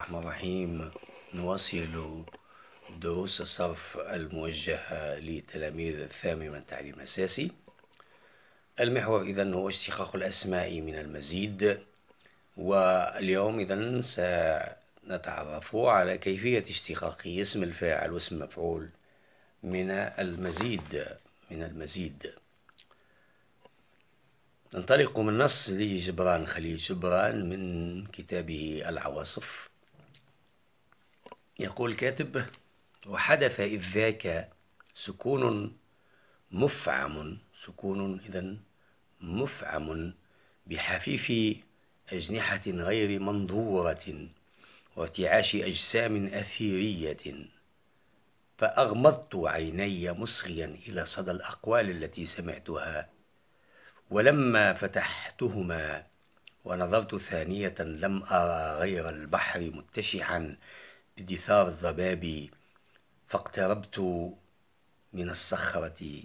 الرحمن الرحيم نواصل دروس الصرف الموجهة لتلاميذ الثامن من التعليم الأساسي المحور إذا هو اشتقاق الأسماء من المزيد واليوم إذا سنتعرف على كيفية اشتقاق اسم الفاعل واسم المفعول من المزيد من المزيد ننطلق من نص لجبران خليل جبران من كتابه العواصف يقول كاتب وحدث إذ ذاك سكون مفعم سكون إذا مفعم بحفيف أجنحة غير منظورة وارتعاش أجسام أثيرية فأغمضت عيني مصغيا إلى صدى الأقوال التي سمعتها ولما فتحتهما ونظرت ثانية لم أرى غير البحر متشعا بدثار الضباب فاقتربت من الصخرة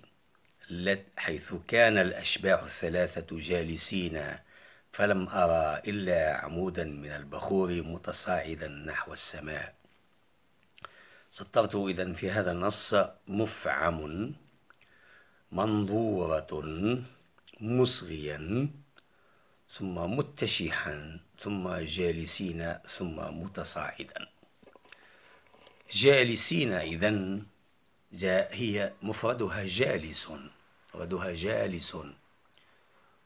حيث كان الأشباح الثلاثة جالسين فلم أرى إلا عمودا من البخور متصاعدا نحو السماء سطرت إذا في هذا النص مفعم منظورة مصغيا ثم متشحا ثم جالسين ثم متصاعدا جالسين إذا جاء هي مفردها جالس مفردها جالس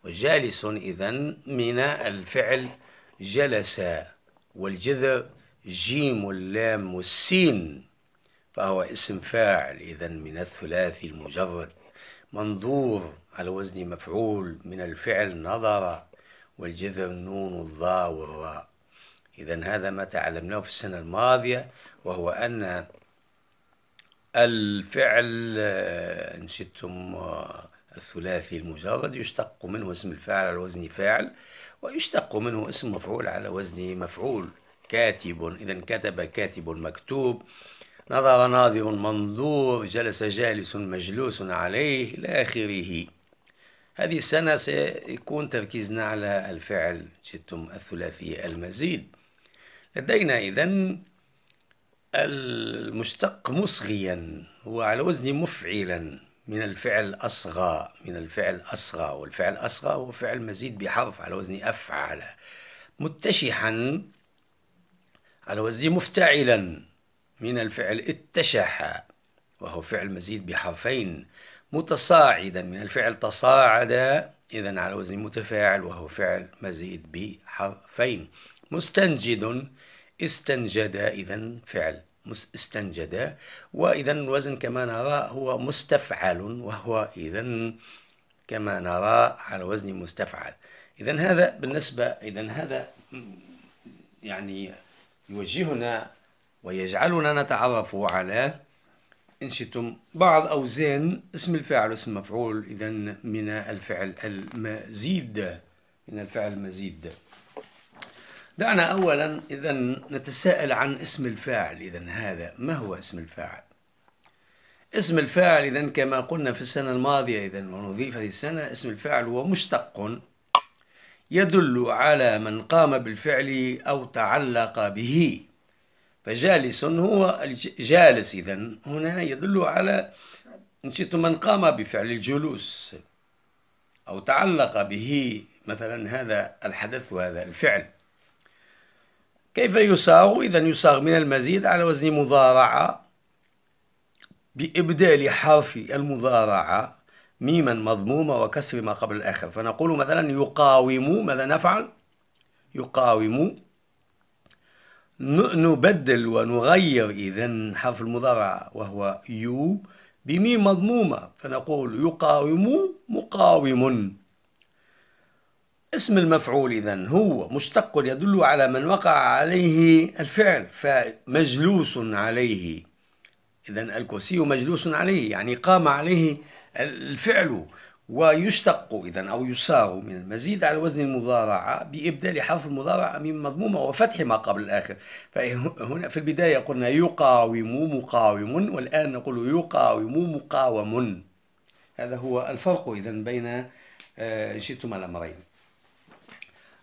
وجالس إذا من الفعل جلس والجذر جيم اللام والسين فهو اسم فاعل إذا من الثلاثي المجرد منظور على وزن مفعول من الفعل نظر والجذر نون الضاء والراء إذا هذا ما تعلمناه في السنة الماضية وهو أن الفعل آه، إن شئتم آه، الثلاثي المجرد يشتق منه اسم الفاعل على وزن فاعل ويشتق منه اسم مفعول على وزن مفعول كاتب إذا كتب كاتب مكتوب نظر ناظر منظور جلس جالس مجلوس عليه إلى آخره هذه السنة سيكون تركيزنا على الفعل شتم الثلاثي المزيد لدينا إذا المشتق مصغيا هو على وزن مفعلا من الفعل أصغى من الفعل أصغى والفعل أصغى هو فعل مزيد بحرف على وزن أفعل متشحا على وزن مفتعلا من الفعل اتشح وهو فعل مزيد بحرفين متصاعدا من الفعل تصاعد إذا على وزن متفاعل وهو فعل مزيد بحرفين مستنجد استنجد إذا فعل استنجد وإذا الوزن كما نرى هو مستفعل وهو إذا كما نرى على وزن مستفعل إذا هذا بالنسبة إذا هذا يعني يوجهنا ويجعلنا نتعرف على إن شئتم بعض أوزان اسم الفاعل واسم المفعول إذا من الفعل المزيد من الفعل المزيد دعنا أولا إذا نتساءل عن اسم الفاعل إذا هذا ما هو اسم الفاعل؟ اسم الفاعل إذا كما قلنا في السنة الماضية إذا ونضيف هذه السنة اسم الفاعل هو مشتق يدل على من قام بالفعل أو تعلق به فجالس هو جالس إذا هنا يدل على إن من قام بفعل الجلوس أو تعلق به مثلا هذا الحدث وهذا الفعل كيف يصاغ إذا يصاغ من المزيد على وزن مضارعة بإبدال حرف المضارعة ميما مضمومة وكسر ما قبل الآخر فنقول مثلا يقاوم ماذا نفعل يقاوم نبدل ونغير إذا حرف المضارع وهو يو بميم مضمومة فنقول يقاوم مقاوم اسم المفعول إذا هو مشتق يدل على من وقع عليه الفعل فمجلوس عليه إذا الكرسي مجلوس عليه يعني قام عليه الفعل ويشتق إذا أو يساغ من المزيد على وزن المضارعة بإبدال حرف المضارعة من مضمومة وفتح ما قبل الآخر فهنا في البداية قلنا يقاوم مقاوم والآن نقول يقاوم مقاوم هذا هو الفرق إذا بين آه، شئتم الأمرين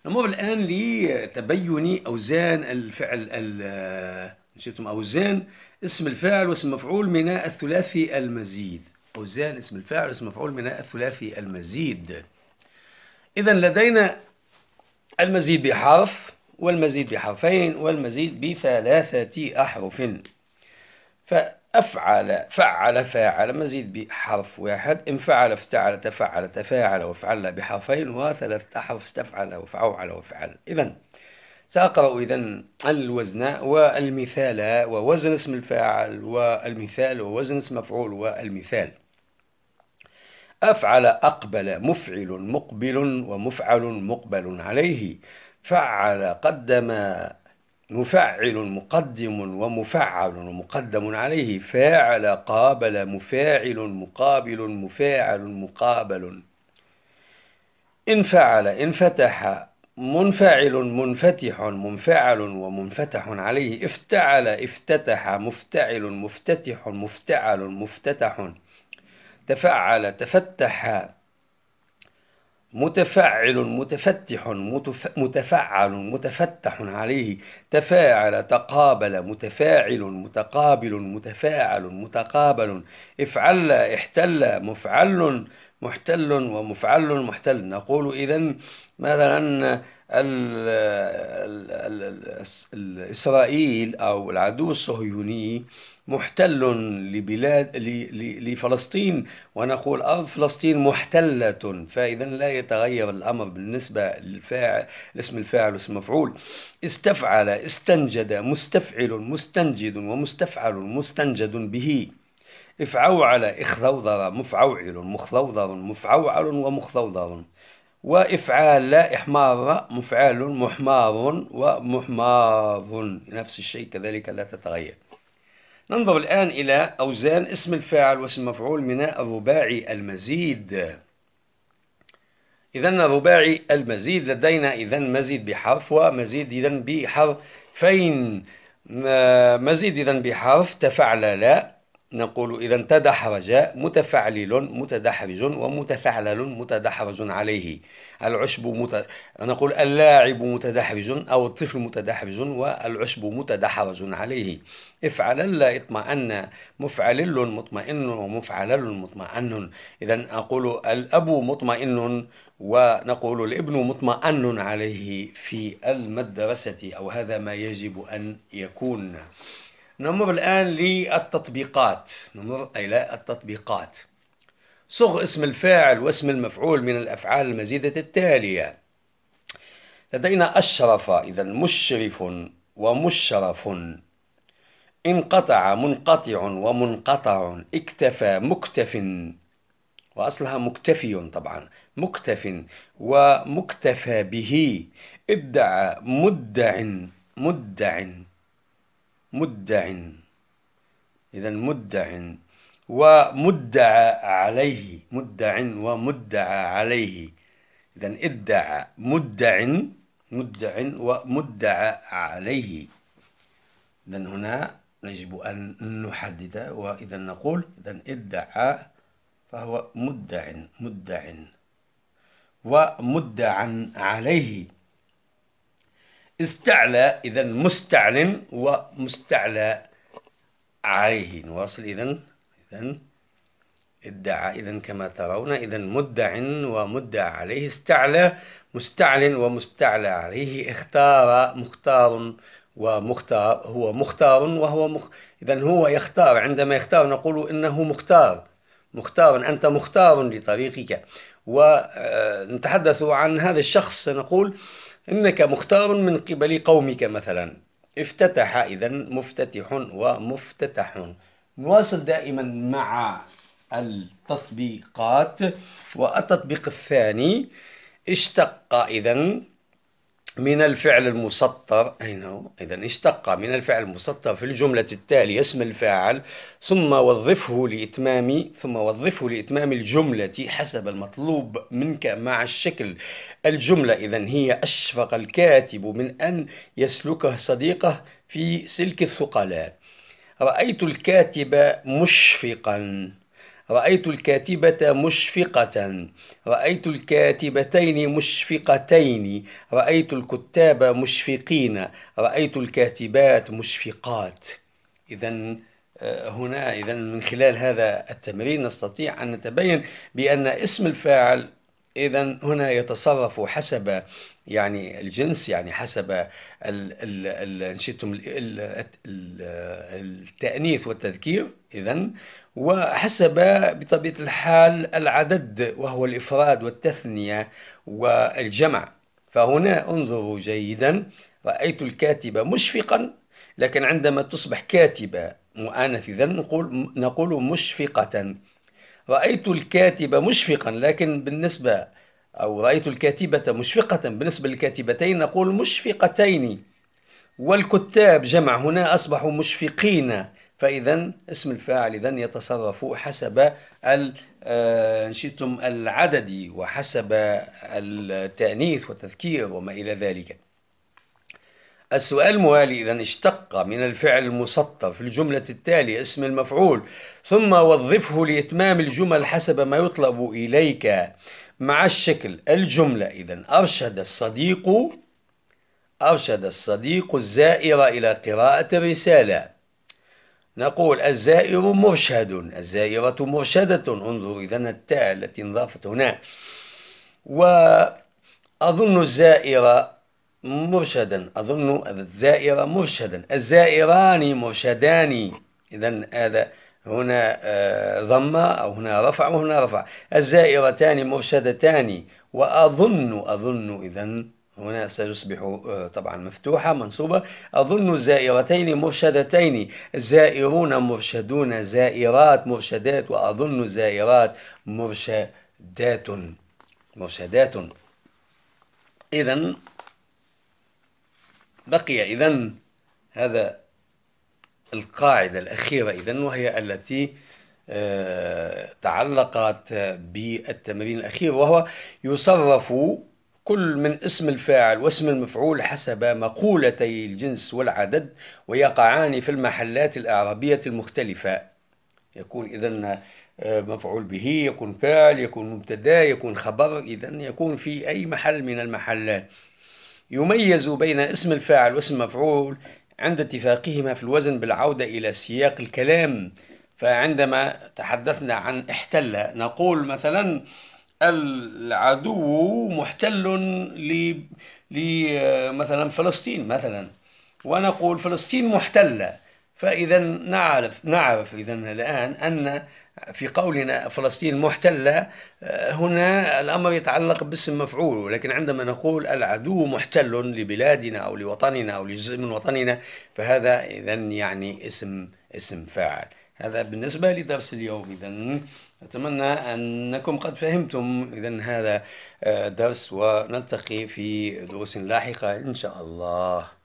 نمر الآن لتبين أوزان الفعل آه، شئتم أوزان اسم الفاعل واسم المفعول من الثلاثي المزيد أوزان اسم الفاعل اسم مفعول من الثلاثي المزيد إذا لدينا المزيد بحرف والمزيد بحرفين والمزيد بثلاثة أحرف فأفعل فعل فاعل مزيد بحرف واحد إن فعل افتعل تفعل تفاعل وفعل بحرفين وثلاثة أحرف استفعل وفعل وفعل إذا سأقرأ إذا الوزن والمثال ووزن اسم الفاعل والمثال ووزن اسم مفعول والمثال أفعل أقبل مفعل مقبل ومفعل مقبل عليه فعل قدم مفعل مقدم ومفعل مقدم عليه فاعل قابل مفاعل مقابل مفاعل مقابل انفعل انفتح منفعل منفتح منفعل ومنفتح عليه افتعل افتتح مفتعل مفتتح مفتعل مفتتح, مفتتح تفعل تفتح متفعل متفتح متف... متفعل متفتح عليه تفاعل تقابل متفاعل متقابل متفاعل متقابل افعل احتل مفعل محتل ومفعل محتل نقول إذا مثلا إسرائيل أو العدو الصهيوني محتل لبلاد لفلسطين ونقول أرض فلسطين محتلة فإذا لا يتغير الأمر بالنسبة للفاعل اسم الفاعل واسم المفعول استفعل استنجد مستفعل مستنجد ومستفعل مستنجد به افعوعل اخذوضر مفعوعل مخذوضر مفعوعل ومخذوضر وإفعال لا إحمار مفعال محمار ومحمار نفس الشيء كذلك لا تتغير ننظر الآن إلى أوزان اسم الفاعل واسم المفعول من الرباعي المزيد إذا الرباعي المزيد لدينا إذا مزيد بحرف ومزيد إذا بحرفين مزيد إذا بحرف تفعل لا نقول إذا تدحرج متفعلل متدحرج ومتفعلل متدحرج عليه العشب مت... نقول اللاعب متدحرج أو الطفل متدحرج والعشب متدحرج عليه افعل لا اطمأن مفعلل مطمئن ومفعلل مطمئن إذا أقول الأب مطمئن ونقول الابن مطمئن عليه في المدرسة أو هذا ما يجب أن يكون نمر الآن للتطبيقات نمر إلى التطبيقات صغ اسم الفاعل واسم المفعول من الأفعال المزيدة التالية لدينا أشرف إذا مشرف ومشرف انقطع منقطع ومنقطع اكتفى مكتف وأصلها مكتفي طبعا مكتف ومكتفى به ادعى مدع مدع مدع إذا مدع ومدعى عليه مدع ومدعى عليه إذا ادعى مدع مدع ومدعى عليه إذا هنا يجب أن نحدد وإذا نقول إذا ادعى فهو مدع مدع ومدعى عليه استعلى إذا مستعل ومستعلى عليه نواصل إذا إذا ادعى إذا كما ترون إذا مدع ومدعى عليه استعلى مستعل ومستعلى عليه اختار مختار ومختار هو مختار وهو مخ... إذا هو يختار عندما يختار نقول إنه مختار مختار أنت مختار لطريقك ونتحدث آه، عن هذا الشخص نقول إنك مختار من قبل قومك مثلا افتتح إذا مفتتح ومفتتح نواصل دائما مع التطبيقات والتطبيق الثاني اشتق إذا من الفعل المسطر أين هو؟ إذا اشتق من الفعل المسطر في الجملة التالية اسم الفاعل ثم وظفه لإتمام ثم وظفه لإتمام الجملة حسب المطلوب منك مع الشكل الجملة إذا هي أشفق الكاتب من أن يسلكه صديقه في سلك الثقلاء رأيت الكاتب مشفقا رأيت الكاتبة مشفقة رأيت الكاتبتين مشفقتين رأيت الكتاب مشفقين رأيت الكاتبات مشفقات إذا آه، هنا إذا من خلال هذا التمرين نستطيع أن نتبين بأن اسم الفاعل إذا هنا يتصرف حسب يعني الجنس يعني حسب ال ال شئتم التأنيث والتذكير إذا وحسب بطبيعة الحال العدد وهو الإفراد والتثنية والجمع فهنا انظروا جيدا رأيت الكاتبة مشفقا لكن عندما تصبح كاتبة مؤانث إذا نقول, نقول مشفقة رأيت الكاتب مشفقا لكن بالنسبة أو رأيت الكاتبة مشفقة بالنسبة للكاتبتين نقول مشفقتين والكتاب جمع هنا أصبحوا مشفقين فإذا اسم الفاعل إذا يتصرف حسب آه، إن شئتم العدد وحسب التأنيث والتذكير وما إلى ذلك السؤال الموالي إذا اشتق من الفعل المسطر في الجملة التالية اسم المفعول ثم وظفه لإتمام الجمل حسب ما يطلب إليك مع الشكل الجملة إذا أرشد الصديق أرشد الصديق الزائر إلى قراءة الرسالة نقول الزائر مرشد الزائرة مرشدة انظر إذا التاء التي انضافت هنا وأظن الزائر مرشدا أظن الزائر مرشدا الزائران مرشدان إذا هذا هنا آه، ضمة أو هنا رفع وهنا رفع الزائرتان مرشدتان وأظن أظن إذا هنا سيصبح آه، طبعا مفتوحة منصوبة أظن زائرتين مرشدتين زائرون مرشدون زائرات مرشدات وأظن زائرات مرشدات مرشدات إذا بقي إذا هذا القاعدة الأخيرة إذا وهي التي آه، تعلقت بالتمرين الأخير وهو يصرف كل من اسم الفاعل واسم المفعول حسب مقولتي الجنس والعدد ويقعان في المحلات الأعرابية المختلفة يكون إذا آه، مفعول به يكون فاعل يكون مبتدا يكون خبر إذا يكون في أي محل من المحلات يميز بين اسم الفاعل واسم المفعول عند اتفاقهما في الوزن بالعودة إلى سياق الكلام فعندما تحدثنا عن احتل نقول مثلا العدو محتل ل مثلا فلسطين مثلا ونقول فلسطين محتلة فإذا نعرف نعرف إذا الآن أن في قولنا فلسطين محتلة آه، هنا الأمر يتعلق باسم مفعول ولكن عندما نقول العدو محتل لبلادنا أو لوطننا أو لجزء من وطننا فهذا إذا يعني اسم اسم فاعل هذا بالنسبة لدرس اليوم إذا أتمنى أنكم قد فهمتم إذا هذا الدرس آه، ونلتقي في دروس لاحقة إن شاء الله